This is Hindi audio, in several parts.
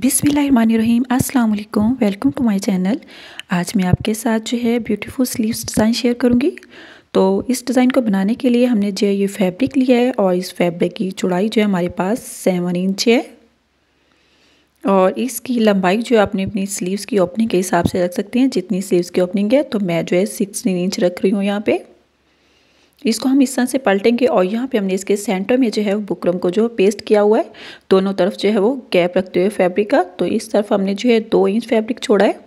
बिसमीम अस्सलाम वालेकुम वेलकम टू माय चैनल आज मैं आपके साथ जो है ब्यूटीफुल स्लीव्स डिज़ाइन शेयर करूँगी तो इस डिज़ाइन को बनाने के लिए हमने जो है ये फैब्रिक लिया है और इस फैब्रिक की चौड़ाई जो है हमारे पास सेवन इंच है और इसकी लंबाई जो है आपने अपनी स्लीव्स की ओपनिंग के हिसाब से रख सकते हैं जितनी स्लीव्स की ओपनिंग है तो मैं जो है सिक्सटीन इंच रख रही हूँ यहाँ पर इसको हम इस तरह से पलटेंगे और यहाँ पे हमने इसके सेंटर में जो है बुकरम को जो पेस्ट किया हुआ है दोनों तरफ जो है वो गैप रखते हुए फैब्रिक का तो इस तरफ हमने जो है दो इंच फैब्रिक छोड़ा है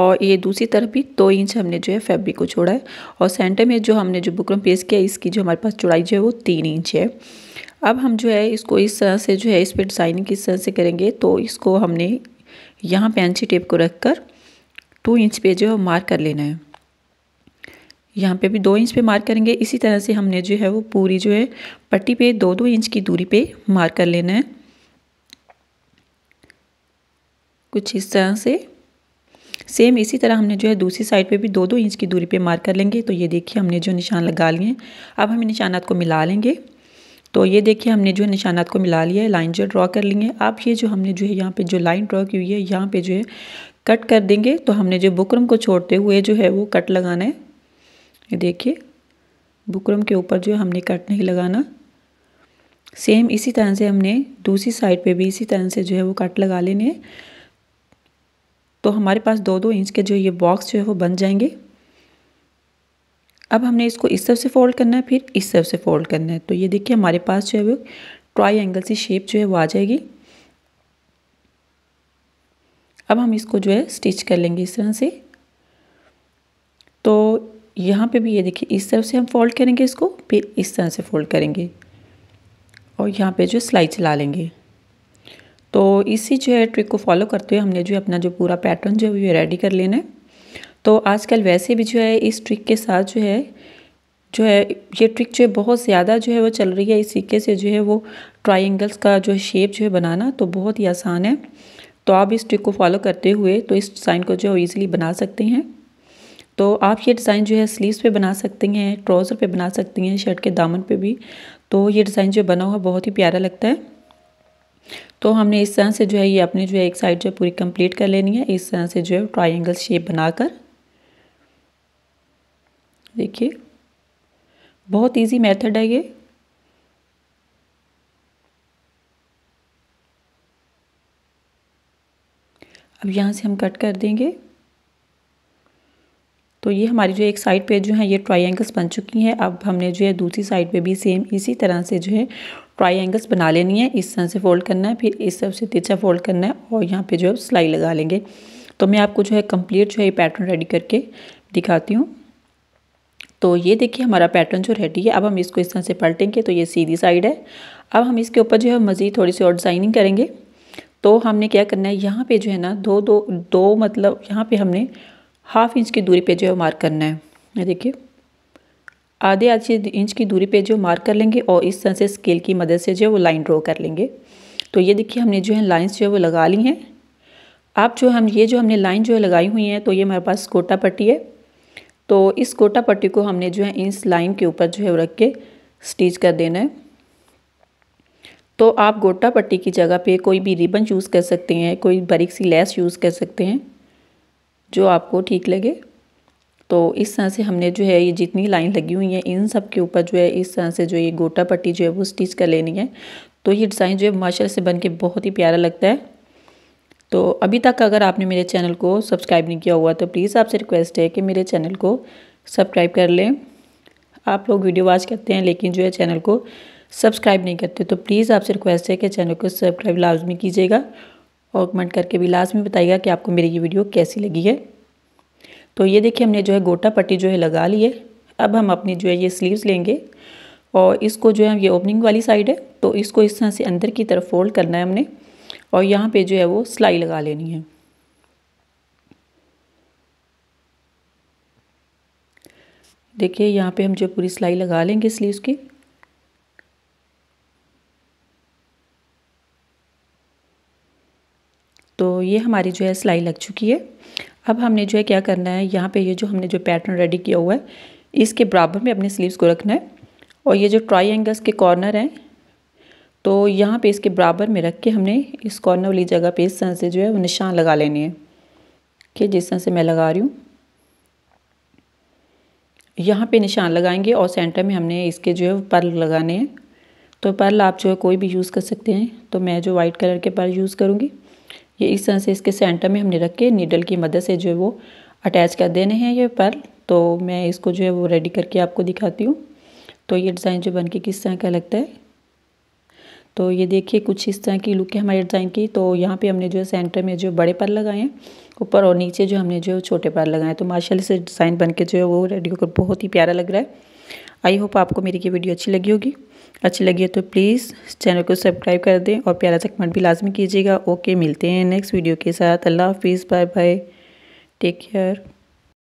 और ये दूसरी तरफ भी दो इंच हमने जो है फैब्रिक को छोड़ा है और सेंटर में जो हमने जो बुकरम पेस्ट किया इसकी जो हमारे पास चौड़ाई जो है वो तीन इंच है अब हम जो है इसको इस तरह से जो है इस पर डिज़ाइनिंग किस तरह से करेंगे तो इसको हमने यहाँ पेंसी टेप को रख कर टू इंच पे जो है मार्क कर लेना है यहाँ पे भी दो इंच पे मार्क करेंगे इसी तरह से हमने जो है वो पूरी जो है पट्टी पे दो दो इंच की दूरी पे मार्क कर लेना है कुछ इस तरह से सेम इसी तरह हमने जो है दूसरी साइड पे भी दो दो इंच की दूरी पे मार्क कर लेंगे तो ये देखिए हमने जो निशान लगा लिए अब हम निशानात को मिला लेंगे तो ये देखिए हमने जो है निशानात को मिला लिया है लाइन जो ड्रॉ कर लेंगे अब ये जो हमने जो है यहाँ पे जो लाइन ड्रॉ की हुई है यहाँ पे जो है कट कर देंगे तो हमने जो बुकरम को छोड़ते हुए जो है वो कट लगाना है ये देखिए बुकरम के ऊपर जो है हमने कट नहीं लगाना सेम इसी तरह से हमने दूसरी साइड पे भी इसी तरह से जो है वो कट लगा लेने हैं तो हमारे पास दो दो इंच के जो ये बॉक्स जो है वो बन जाएंगे अब हमने इसको इस तरफ से फोल्ड करना है फिर इस तरफ से फोल्ड करना है तो ये देखिए हमारे पास जो है वो ट्राई एंगल सी शेप जो है वो आ जाएगी अब हम इसको जो है स्टिच कर लेंगे इस तरह से तो यहाँ पे भी ये देखिए इस तरह से हम फोल्ड करेंगे इसको फिर इस तरह से फोल्ड करेंगे और यहाँ पे जो सिलाई चला लेंगे तो इसी जो है ट्रिक को फॉलो करते हुए हमने जो है अपना जो पूरा पैटर्न जो है वो रेडी कर लेना है तो आजकल वैसे भी जो है इस ट्रिक के साथ जो है जो है ये ट्रिक जो है बहुत ज़्यादा जो है वो चल रही है इस तरीके से जो है वो ट्राइंगल्स का जो है शेप जो है बनाना तो बहुत ही आसान है तो आप इस ट्रिक को फॉलो करते हुए तो इस साइन को जो है ईजिली बना सकते हैं तो आप ये डिज़ाइन जो है स्लीव्स पे बना सकती हैं ट्राउज़र पे बना सकती हैं शर्ट के दामन पे भी तो ये डिज़ाइन जो बना हुआ बहुत ही प्यारा लगता है तो हमने इस तरह से जो है ये अपने जो है एक साइड जो है पूरी कंप्लीट कर लेनी है इस तरह से जो है ट्राइंगल शेप बनाकर देखिए बहुत ईजी मैथड है ये अब यहाँ से हम कट कर देंगे तो ये हमारी जो एक साइड पे जो है ये ट्राइंगल्स बन चुकी हैं अब हमने जो है दूसरी साइड पे भी सेम इसी तरह से जो है ट्राइंगल्स बना लेनी है इस तरह से फोल्ड करना है फिर इस तरफ से तिरछा फोल्ड करना है और यहाँ पर जो है सिलाई लगा लेंगे तो मैं आपको जो है कम्प्लीट जो है ये पैटर्न रेडी करके दिखाती हूँ तो ये देखिए हमारा पैटर्न जो रेडी है अब हम इसको इस तरह से पलटेंगे तो ये सीधी साइड है अब हम इसके ऊपर जो है मज़ीद थोड़ी सी और डिज़ाइनिंग करेंगे तो हमने क्या करना है यहाँ पे जो है ना दो दो दो मतलब यहाँ पे हमने हाफ इंच की दूरी पे जो है मार्क करना है ये देखिए आधे आधे इंच की दूरी पे जो मार्क कर लेंगे और इस तरह से स्केल की मदद से जो है वो लाइन ड्रॉ कर लेंगे तो ये देखिए हमने जो है लाइन्स जो है वो लगा ली हैं आप जो हम ये जो हमने लाइन जो है लगाई हुई हैं तो ये हमारे पास कोटा पट्टी है तो इस कोटा पट्टी को हमने जो है इस लाइन के ऊपर जो है रख के स्टिच कर देना है तो आप गोटा पट्टी की जगह पे कोई भी रिबन यूज़ कर सकते हैं कोई बारीक सी लेस यूज़ कर सकते हैं जो आपको ठीक लगे तो इस तरह से हमने जो है ये जितनी लाइन लगी हुई है इन सब के ऊपर जो है इस तरह से जो ये गोटा पट्टी जो है वो स्टिच कर लेनी है तो ये डिज़ाइन जो है माशा से बन के बहुत ही प्यारा लगता है तो अभी तक अगर आपने मेरे चैनल को सब्सक्राइब नहीं किया हुआ तो प्लीज़ आपसे रिक्वेस्ट है कि मेरे चैनल को सब्सक्राइब कर लें आप लोग वीडियो वॉच करते हैं लेकिन जो है चैनल को सब्सक्राइब नहीं करते तो प्लीज़ आपसे रिक्वेस्ट है कि चैनल को सब्सक्राइब लाजमी कीजिएगा और कमेंट करके भी लास्ट में बताइएगा कि आपको मेरी ये वीडियो कैसी लगी है तो ये देखिए हमने जो है गोटा पट्टी जो है लगा ली है अब हम अपनी जो है ये स्लीव्स लेंगे और इसको जो है ये ओपनिंग वाली साइड है तो इसको इस तरह से अंदर की तरफ फोल्ड करना है हमने और यहाँ पे जो है वो सिलाई लगा लेनी है देखिए यहाँ पे हम जो पूरी सिलाई लगा लेंगे स्लीव्स की तो ये हमारी जो है सिलाई लग चुकी है अब हमने जो है क्या करना है यहाँ पे ये जो हमने जो पैटर्न रेडी किया हुआ है इसके बराबर में अपने स्लीव्स को रखना है और ये जो ट्राइंगल्स के कॉर्नर हैं तो यहाँ पे इसके बराबर में रख के हमने इस कॉर्नर वाली जगह पे इस तरह से जो है वो निशान लगा लेने हैं कि जिस तरह से मैं लगा रही हूँ यहाँ पर निशान लगाएंगे और सेंटर में हमने इसके जो है पर्ल लगाने हैं तो पर्ल आप जो है कोई भी यूज़ कर सकते हैं तो मैं जो वाइट कलर के पर्ल यूज़ करूँगी ये इस तरह से इसके सेंटर में हमने रख के नीडल की मदद से जो है वो अटैच कर देने हैं ये पर्ल तो मैं इसको जो है वो रेडी करके आपको दिखाती हूँ तो ये डिज़ाइन जो बन के किस तरह का लगता है तो ये देखिए कुछ इस तरह की लुक है हमारे डिज़ाइन की तो यहाँ पे हमने जो है सेंटर में जो बड़े पर लगाए हैं ऊपर और नीचे जो हमने जो छोटे पर लगाए तो माशाल्लाह से डिज़ाइन बन के जो है वो रेडी होकर बहुत ही प्यारा लग रहा है आई होप आपको मेरी ये वीडियो अच्छी लगी होगी अच्छी लगी है तो प्लीज़ चैनल को सब्सक्राइब कर दें और प्यारा सा कमेंट भी लाजमी कीजिएगा ओके मिलते हैं नेक्स्ट वीडियो के साथ अल्लाह हाफिज़ बाय बाय टेक केयर